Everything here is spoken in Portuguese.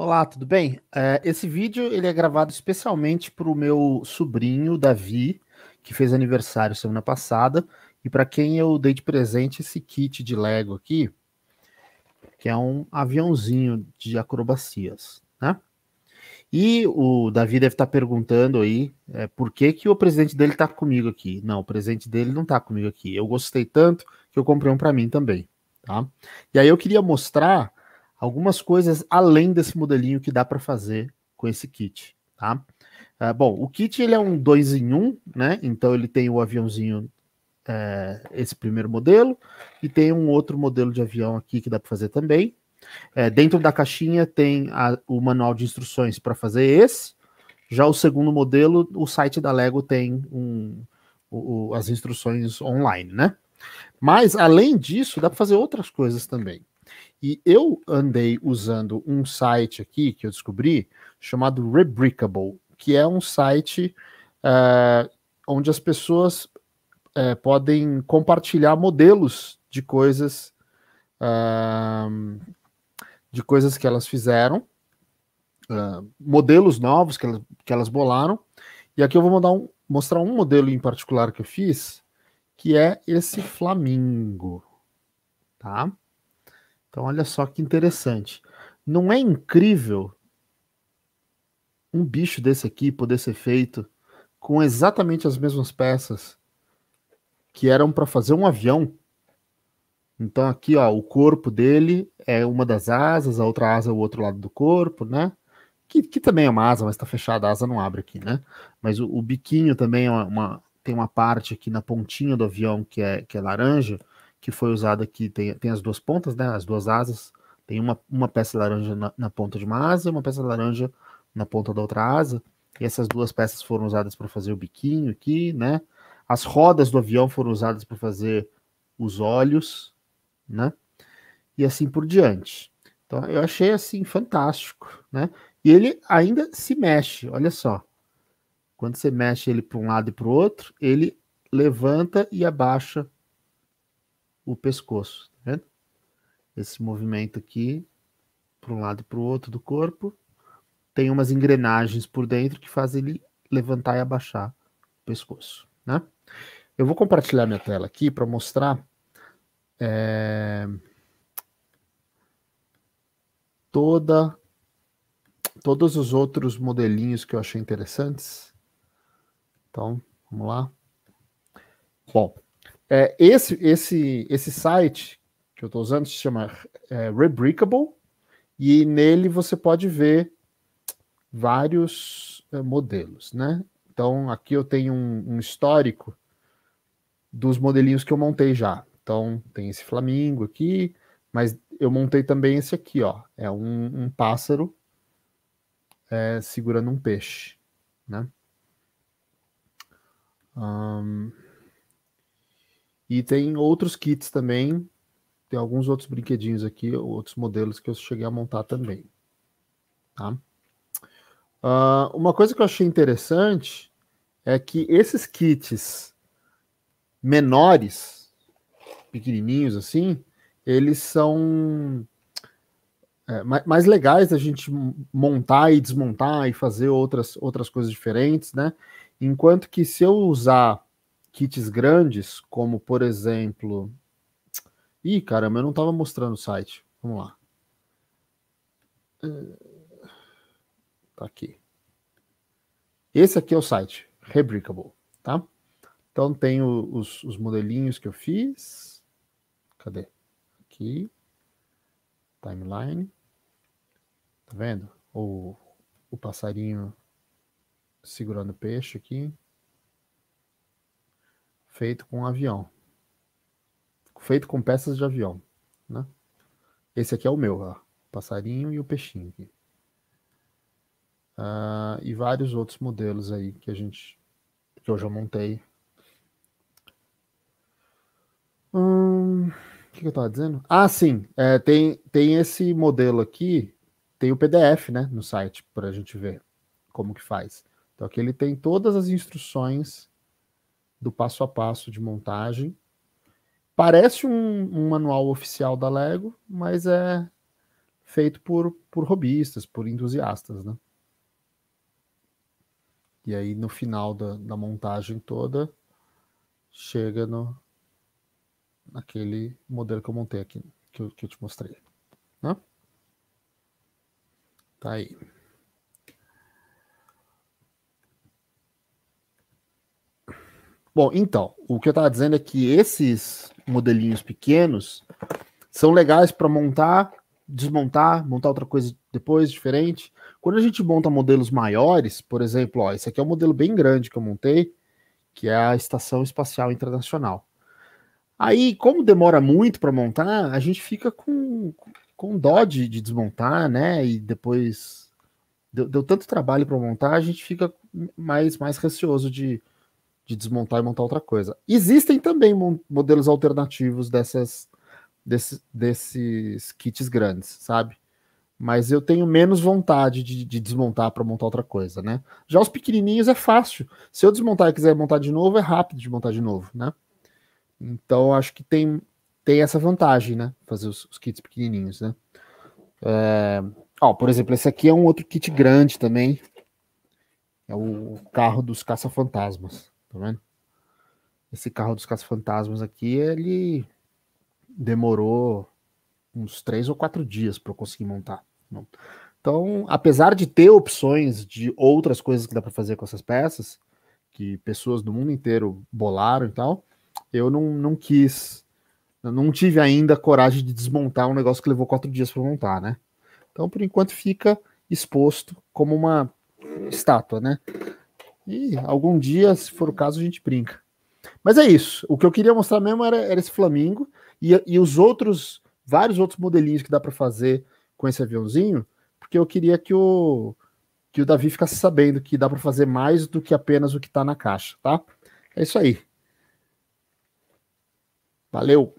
Olá, tudo bem? É, esse vídeo ele é gravado especialmente para o meu sobrinho Davi, que fez aniversário semana passada, e para quem eu dei de presente esse kit de Lego aqui, que é um aviãozinho de acrobacias, né? E o Davi deve estar tá perguntando aí é, por que, que o presente dele está comigo aqui. Não, o presente dele não está comigo aqui. Eu gostei tanto que eu comprei um para mim também, tá? E aí eu queria mostrar algumas coisas além desse modelinho que dá para fazer com esse kit, tá? É, bom, o kit ele é um 2 em 1, um, né? Então ele tem o aviãozinho, é, esse primeiro modelo, e tem um outro modelo de avião aqui que dá para fazer também. É, dentro da caixinha tem a, o manual de instruções para fazer esse. Já o segundo modelo, o site da Lego tem um, o, o, as instruções online, né? Mas além disso, dá para fazer outras coisas também. E eu andei usando um site aqui que eu descobri chamado Rebrickable, que é um site uh, onde as pessoas uh, podem compartilhar modelos de coisas uh, de coisas que elas fizeram, modelos novos que elas, que elas bolaram. E aqui eu vou um, mostrar um modelo em particular que eu fiz, que é esse flamingo, tá? Então, olha só que interessante. Não é incrível um bicho desse aqui poder ser feito com exatamente as mesmas peças que eram para fazer um avião? Então aqui, ó, o corpo dele é uma das asas, a outra asa é o outro lado do corpo, né? Que, que também é uma asa, mas está fechada, a asa não abre aqui, né? Mas o, o biquinho também é uma, uma, tem uma parte aqui na pontinha do avião que é, que é laranja, que foi usado aqui tem, tem as duas pontas, né? As duas asas. Tem uma, uma peça laranja na, na ponta de uma asa e uma peça laranja na ponta da outra asa. E essas duas peças foram usadas para fazer o biquinho aqui, né? As rodas do avião foram usadas para fazer os olhos, né? E assim por diante. Então eu achei assim fantástico, né? E ele ainda se mexe, olha só. Quando você mexe ele para um lado e para o outro, ele levanta e abaixa o pescoço, tá vendo? Esse movimento aqui para um lado e para o outro do corpo. Tem umas engrenagens por dentro que fazem ele levantar e abaixar o pescoço, né? Eu vou compartilhar minha tela aqui para mostrar é, toda todos os outros modelinhos que eu achei interessantes. Então, vamos lá. Bom, é, esse, esse, esse site que eu estou usando se chama é, Rebrickable, e nele você pode ver vários é, modelos, né? Então, aqui eu tenho um, um, histórico dos modelinhos que eu montei já. Então, tem esse flamingo aqui, mas eu montei também esse aqui, ó. É um, um pássaro é, segurando um peixe, né? Um... E tem outros kits também, tem alguns outros brinquedinhos aqui, outros modelos que eu cheguei a montar também. Tá? Uh, uma coisa que eu achei interessante é que esses kits menores, pequenininhos assim, eles são é, mais legais da gente montar e desmontar e fazer outras, outras coisas diferentes, né? Enquanto que se eu usar kits grandes, como por exemplo. Ih, caramba, eu não estava mostrando o site. Vamos lá. É, tá aqui. Esse aqui é o site, Rebrickable, tá? Então tem os, os modelinhos que eu fiz. Cadê? Aqui. Timeline. Tá vendo? O, o passarinho segurando o peixe aqui feito com avião. Feito com peças de avião, né? Esse aqui é o meu, ó. O passarinho e o peixinho aqui. Uh, e vários outros modelos aí que a gente que eu já montei. Hum, o que, eu estava dizendo? Ah, sim, é, tem, tem esse modelo aqui, tem o PDF, né, no site para a gente ver como que faz. Então aqui ele tem todas as instruções do passo a passo de montagem. Parece um, um manual oficial da Lego, mas é feito por, por robistas, por entusiastas, né? E aí no final da, da montagem toda chega no naquele modelo que eu montei aqui, que eu, que eu te mostrei. Né? Tá aí. Bom, então, o que eu estava dizendo é que esses modelinhos pequenos são legais para montar, desmontar, montar outra coisa depois diferente. Quando a gente monta modelos maiores, por exemplo, ó, esse aqui é um modelo bem grande que eu montei, que é a Estação Espacial Internacional. Aí, como demora muito para montar, a gente fica com, com dó de, de desmontar, né? E depois deu, deu tanto trabalho para montar, a gente fica mais, mais receoso de, de desmontar e montar outra coisa. Existem também modelos alternativos dessas desse, desses kits grandes, sabe? Mas eu tenho menos vontade de, de desmontar para montar outra coisa, né? Já os pequenininhos é fácil. Se eu desmontar e quiser montar de novo, é rápido de montar de novo, né? Então acho que tem tem essa vantagem, né? Fazer os, os kits pequenininhos, né? É... Ó, por exemplo, esse aqui é um outro kit grande também. É o carro dos caça-fantasmas tá vendo? Esse carro dos caça-fantasmas aqui, ele demorou uns três ou quatro dias para eu conseguir montar. Então, apesar de ter opções de outras coisas que dá para fazer com essas peças, que pessoas do mundo inteiro bolaram e tal, eu não, não quis, eu não tive ainda coragem de desmontar um negócio que levou quatro dias para montar, né? Então, por enquanto, fica exposto como uma estátua, né? E algum dia, se for o caso, a gente brinca. Mas é isso. O que eu queria mostrar mesmo era, era esse Flamingo e, e os outros, vários outros modelinhos que dá para fazer com esse aviãozinho, porque eu queria que o, que o Davi ficasse sabendo que dá para fazer mais do que apenas o que está na caixa, tá? É isso aí. Valeu!